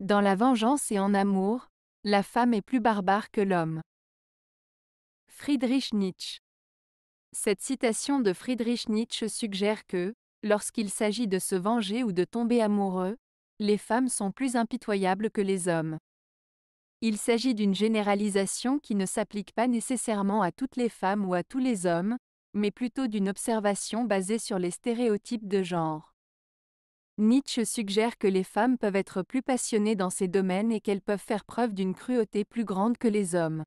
Dans la vengeance et en amour, la femme est plus barbare que l'homme. Friedrich Nietzsche Cette citation de Friedrich Nietzsche suggère que, lorsqu'il s'agit de se venger ou de tomber amoureux, les femmes sont plus impitoyables que les hommes. Il s'agit d'une généralisation qui ne s'applique pas nécessairement à toutes les femmes ou à tous les hommes, mais plutôt d'une observation basée sur les stéréotypes de genre. Nietzsche suggère que les femmes peuvent être plus passionnées dans ces domaines et qu'elles peuvent faire preuve d'une cruauté plus grande que les hommes.